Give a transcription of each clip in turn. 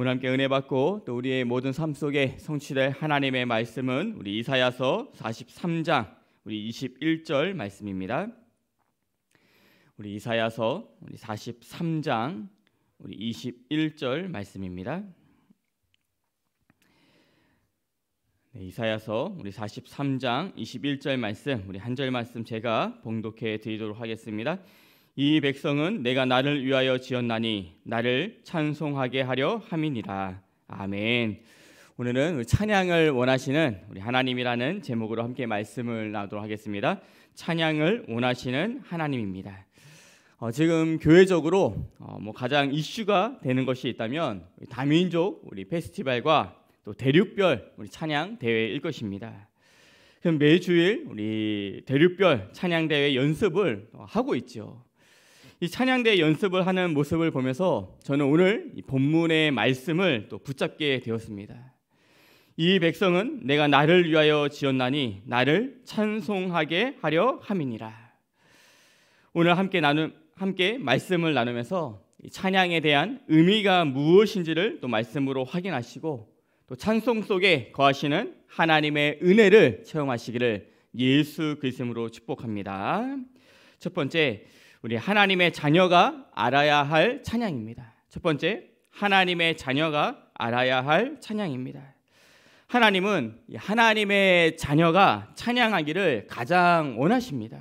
오늘 함께 은혜 받고 또 우리의 모든 삶 속에 성취될 하나님의 말씀은 우리 이사야서 43장 우리 21절 말씀입니다. 우리 이사야서 우리 43장 우리 21절 말씀입니다. 네, 이사야서 우리 43장 21절 말씀 우리 한 절 말씀 제가 봉독해 드리도록 하겠습니다. 이 백성은 내가 나를 위하여 지었나니 나를 찬송하게 하려 함이니라. 아멘. 오늘은 찬양을 원하시는 우리 하나님이라는 제목으로 함께 말씀을 나누도록 하겠습니다. 찬양을 원하시는 하나님입니다. 어, 지금 교회적으로 어, 뭐 가장 이슈가 되는 것이 있다면 다민족 우리 페스티벌과 또 대륙별 우리 찬양 대회일 것입니다. 그럼 매주일 우리 대륙별 찬양 대회 연습을 어, 하고 있죠. 이 찬양대 연습을 하는 모습을 보면서 저는 오늘 본문의 말씀을 또 붙잡게 되었습니다. 이 백성은 내가 나를 위하여 지었나니 나를 찬송하게 하려 함이니라. 오늘 함께 나눔 함께 말씀을 나누면서 찬양에 대한 의미가 무엇인지를 또 말씀으로 확인하시고 또 찬송 속에 거하시는 하나님의 은혜를 체험하시기를 예수 그리스도로 축복합니다. 첫 번째 우리 하나님의 자녀가 알아야 할 찬양입니다. 첫 번째, 하나님의 자녀가 알아야 할 찬양입니다. 하나님은 하나님의 자녀가 찬양하기를 가장 원하십니다.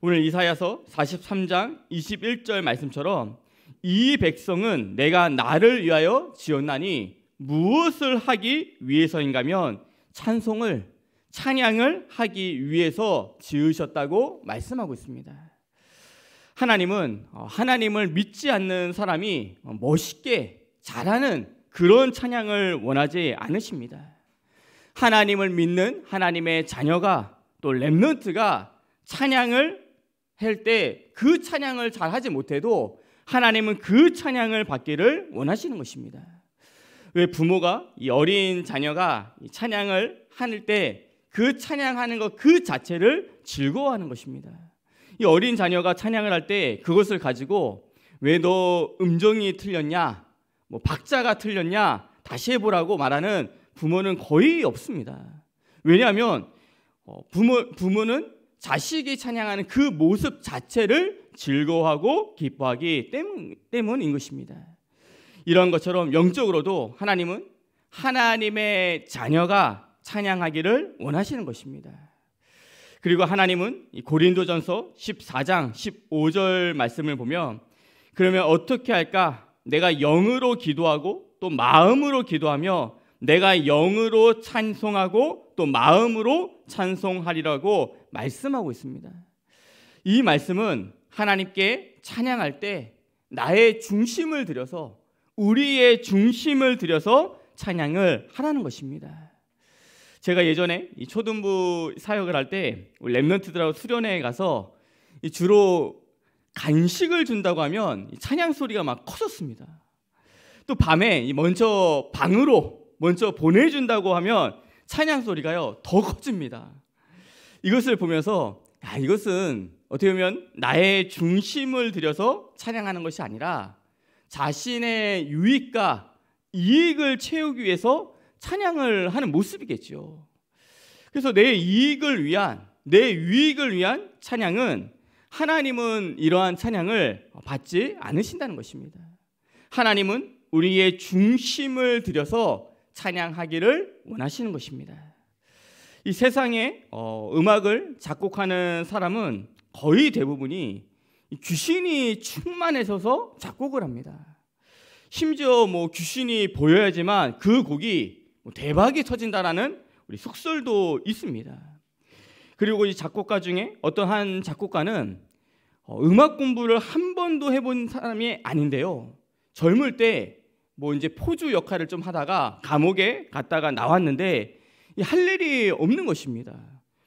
오늘 이사야서 43장 21절 말씀처럼 이 백성은 내가 나를 위하여 지었나니 무엇을 하기 위해서인가면 찬송을 찬양을 하기 위해서 지으셨다고 말씀하고 있습니다. 하나님은 어, 하나님을 믿지 않는 사람이 멋있게 잘하는 그런 찬양을 원하지 않으십니다. 하나님을 믿는 하나님의 자녀가 또 랩런트가 찬양을 할 때 그 찬양을 잘하지 못해도 하나님은 그 찬양을 받기를 원하시는 것입니다. 왜 부모가 이 어린 자녀가 찬양을 하때그 찬양하는 것 그 자체를 즐거워하는 것입니다. 이 어린 자녀가 찬양을 할 때 그것을 가지고 왜 너 음정이 틀렸냐, 뭐 박자가 틀렸냐, 다시 해보라고 말하는 부모는 거의 없습니다. 왜냐하면 어, 부모, 부모는 자식이 찬양하는 그 모습 자체를 즐거워하고 기뻐하기 때문, 때문인 것입니다. 이런 것처럼 영적으로도 하나님은 하나님의 자녀가 찬양하기를 원하시는 것입니다. 그리고 하나님은 고린도전서 14장 15절 말씀을 보면 그러면 어떻게 할까? 내가 영으로 기도하고 또 마음으로 기도하며 내가 영으로 찬송하고 또 마음으로 찬송하리라고 말씀하고 있습니다. 이 말씀은 하나님께 찬양할 때 나의 중심을 들여서 우리의 중심을 들여서 찬양을 하라는 것입니다. 제가 예전에 초등부 사역을 할때 랩런트들하고 수련회에 가서 주로 간식을 준다고 하면 찬양 소리가 막 커졌습니다. 또 밤에 먼저 방으로 먼저 보내준다고 하면 찬양 소리가요 더 커집니다. 이것을 보면서 야, 이것은 어떻게 보면 나의 중심을 들여서 찬양하는 것이 아니라 자신의 유익과 이익을 채우기 위해서 찬양을 하는 모습이겠죠. 그래서 내 이익을 위한 내위익을 위한 찬양은 하나님은 이러한 찬양을 받지 않으신다는 것입니다. 하나님은 우리의 중심을 들여서 찬양하기를 원하시는 것입니다. 이 세상에 어, 음악을 작곡하는 사람은 거의 대부분이 귀신이 충만해서서 작곡을 합니다. 심지어 뭐 귀신이 보여야지만 그 곡이 뭐 대박이 터진다라는 우리 속설도 있습니다. 그리고 이 작곡가 중에 어떤 한 작곡가는 어, 음악 공부를 한 번도 해본 사람이 아닌데요. 젊을 때 뭐 이제 포주 역할을 좀 하다가 감옥에 갔다가 나왔는데 할 일이 없는 것입니다.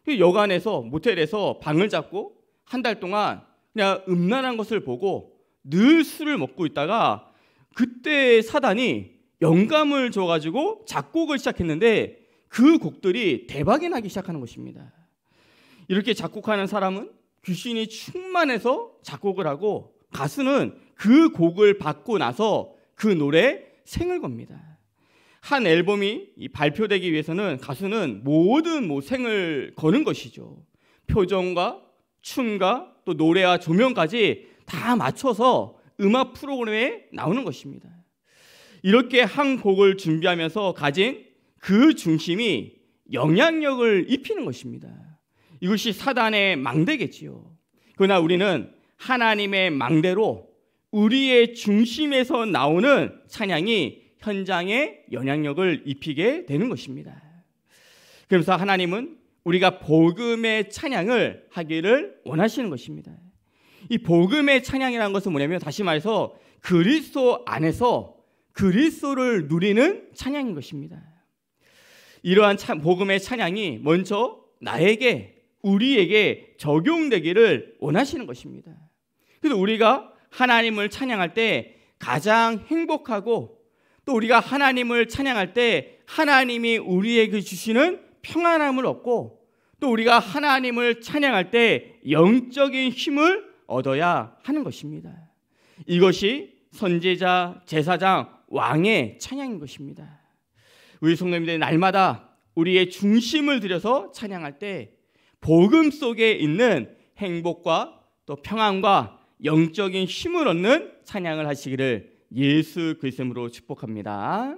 그 여관에서 모텔에서 방을 잡고 한 달 동안 그냥 음란한 것을 보고 늘 술을 먹고 있다가 그때 사단이 영감을 줘가지고 작곡을 시작했는데 그 곡들이 대박이 나기 시작하는 것입니다. 이렇게 작곡하는 사람은 귀신이 충만해서 작곡을 하고 가수는 그 곡을 받고 나서 그 노래 생을 겁니다. 한 앨범이 발표되기 위해서는 가수는 모든 뭐 생을 거는 것이죠. 표정과 춤과 또 노래와 조명까지 다 맞춰서 음악 프로그램에 나오는 것입니다. 이렇게 한 곡을 준비하면서 가진 그 중심이 영향력을 입히는 것입니다. 이것이 사단의 망대겠지요. 그러나 우리는 하나님의 망대로 우리의 중심에서 나오는 찬양이 현장에 영향력을 입히게 되는 것입니다. 그래서 하나님은 우리가 복음의 찬양을 하기를 원하시는 것입니다. 이 복음의 찬양이라는 것은 뭐냐면 다시 말해서 그리스도 안에서 그리스도를 누리는 찬양인 것입니다. 이러한 찬, 복음의 찬양이 먼저 나에게 우리에게 적용되기를 원하시는 것입니다. 그래서 우리가 하나님을 찬양할 때 가장 행복하고 또 우리가 하나님을 찬양할 때 하나님이 우리에게 주시는 평안함을 얻고 또 우리가 하나님을 찬양할 때 영적인 힘을 얻어야 하는 것입니다. 이것이 선제자, 제사장, 왕의 찬양인 것입니다. 우리 성도님들이 날마다 우리의 중심을 들여서 찬양할 때 복음 속에 있는 행복과 또 평안과 영적인 힘을 얻는 찬양을 하시기를 예수 그리스도로 축복합니다.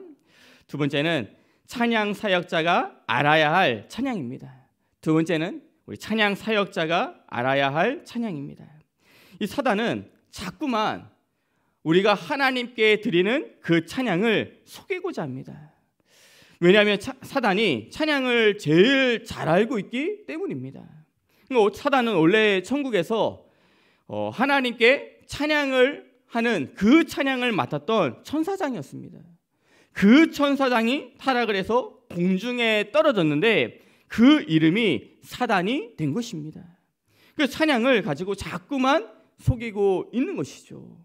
두 번째는 찬양 사역자가 알아야 할 찬양입니다. 두 번째는 우리 찬양 사역자가 알아야 할 찬양입니다. 이 사단은 자꾸만 우리가 하나님께 드리는 그 찬양을 속이고자 합니다. 왜냐하면 차, 사단이 찬양을 제일 잘 알고 있기 때문입니다. 사단은 원래 천국에서 어, 하나님께 찬양을 하는 그 찬양을 맡았던 천사장이었습니다. 그 천사장이 타락을 해서 공중에 떨어졌는데 그 이름이 사단이 된 것입니다. 그 찬양을 가지고 자꾸만 속이고 있는 것이죠.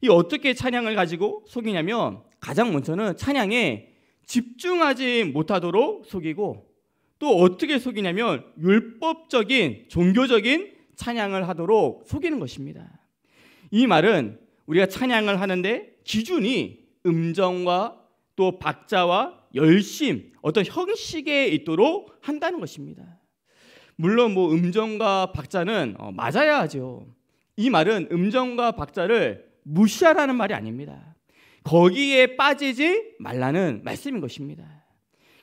이 어떻게 찬양을 가지고 속이냐면 가장 먼저는 찬양에 집중하지 못하도록 속이고 또 어떻게 속이냐면 율법적인 종교적인 찬양을 하도록 속이는 것입니다. 이 말은 우리가 찬양을 하는데 기준이 음정과 또 박자와 열심 어떤 형식에 있도록 한다는 것입니다. 물론 뭐 음정과 박자는 어, 맞아야 하죠. 이 말은 음정과 박자를 무시하라는 말이 아닙니다. 거기에 빠지지 말라는 말씀인 것입니다.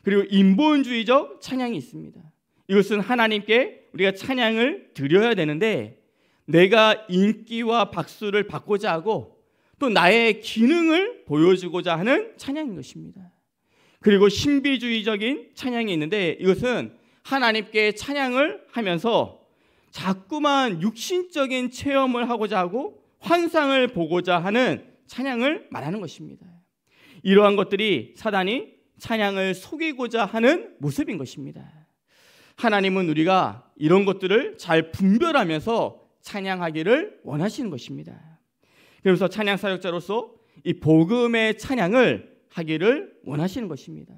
그리고 인본주의적 찬양이 있습니다. 이것은 하나님께 우리가 찬양을 드려야 되는데 내가 인기와 박수를 받고자 하고 또 나의 기능을 보여주고자 하는 찬양인 것입니다. 그리고 신비주의적인 찬양이 있는데 이것은 하나님께 찬양을 하면서 자꾸만 육신적인 체험을 하고자 하고 환상을 보고자 하는 찬양을 말하는 것입니다. 이러한 것들이 사단이 찬양을 속이고자 하는 모습인 것입니다. 하나님은 우리가 이런 것들을 잘 분별하면서 찬양하기를 원하시는 것입니다. 그래서 찬양 사역자로서 이 복음의 찬양을 하기를 원하시는 것입니다.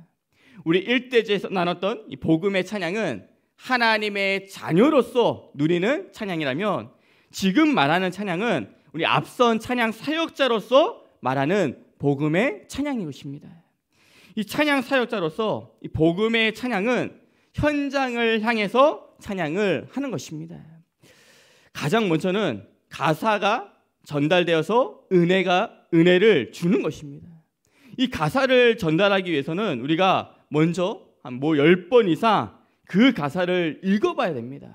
우리 일대제에서 나눴던 이 복음의 찬양은 하나님의 자녀로서 누리는 찬양이라면 지금 말하는 찬양은 우리 앞선 찬양 사역자로서 말하는 복음의 찬양이것입니다. 이 찬양 사역자로서 이 복음의 찬양은 현장을 향해서 찬양을 하는 것입니다. 가장 먼저는 가사가 전달되어서 은혜가 은혜를 주는 것입니다. 이 가사를 전달하기 위해서는 우리가 먼저 뭐 10번 이상 그 가사를 읽어봐야 됩니다.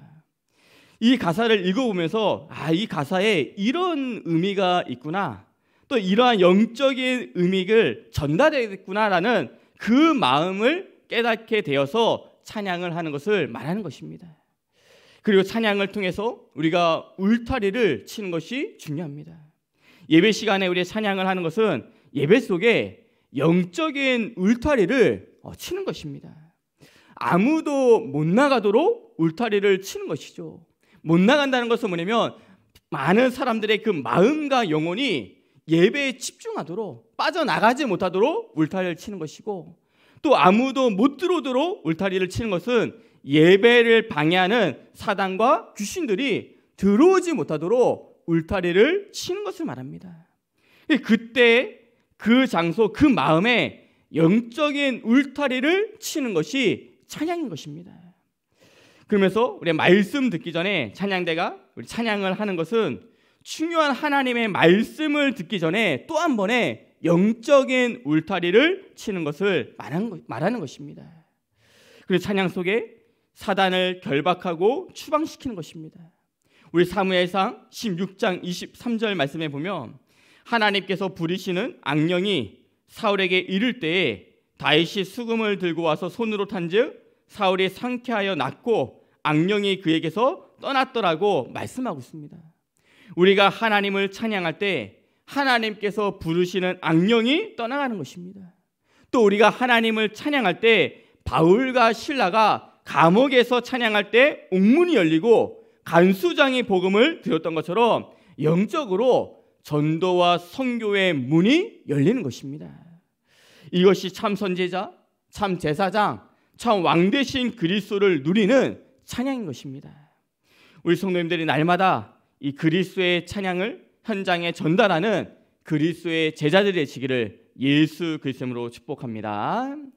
이 가사를 읽어보면서 아, 이 가사에 이런 의미가 있구나. 또 이러한 영적인 의미를 전달했구나라는 그 마음을 깨닫게 되어서 찬양을 하는 것을 말하는 것입니다. 그리고 찬양을 통해서 우리가 울타리를 치는 것이 중요합니다. 예배 시간에 우리 찬양을 하는 것은 예배 속에 영적인 울타리를 어, 치는 것입니다. 아무도 못 나가도록 울타리를 치는 것이죠. 못 나간다는 것은 뭐냐면 많은 사람들의 그 마음과 영혼이 예배에 집중하도록 빠져나가지 못하도록 울타리를 치는 것이고 또 아무도 못 들어오도록 울타리를 치는 것은 예배를 방해하는 사단과 귀신들이 들어오지 못하도록 울타리를 치는 것을 말합니다. 그때 그 장소, 그 마음에 영적인 울타리를 치는 것이 찬양인 것입니다. 그러면서 우리 말씀 듣기 전에 찬양대가 우리 찬양을 하는 것은 중요한 하나님의 말씀을 듣기 전에 또 한 번의 영적인 울타리를 치는 것을 말하는 것입니다. 그리고 찬양 속에 사단을 결박하고 추방시키는 것입니다. 우리 사무엘상 16장 23절 말씀에 보면 하나님께서 부리시는 악령이 사울에게 이를 때에 다윗이 수금을 들고 와서 손으로 탄즉 사울이 상쾌하여 낫고 악령이 그에게서 떠났더라고 말씀하고 있습니다. 우리가 하나님을 찬양할 때 하나님께서 부르시는 악령이 떠나가는 것입니다. 또 우리가 하나님을 찬양할 때 바울과 신라가 감옥에서 찬양할 때 옥문이 열리고 간수장이 복음을 들었던 것처럼 영적으로 전도와 선교의 문이 열리는 것입니다. 이것이 참 선제자, 참 제사장, 참왕 대신 그리스도를 누리는 찬양인 것입니다. 우리 성도님들이 날마다 이 그리스도의 찬양을 현장에 전달하는 그리스도의 제자들의 지기를 예수 그리스도로 축복합니다.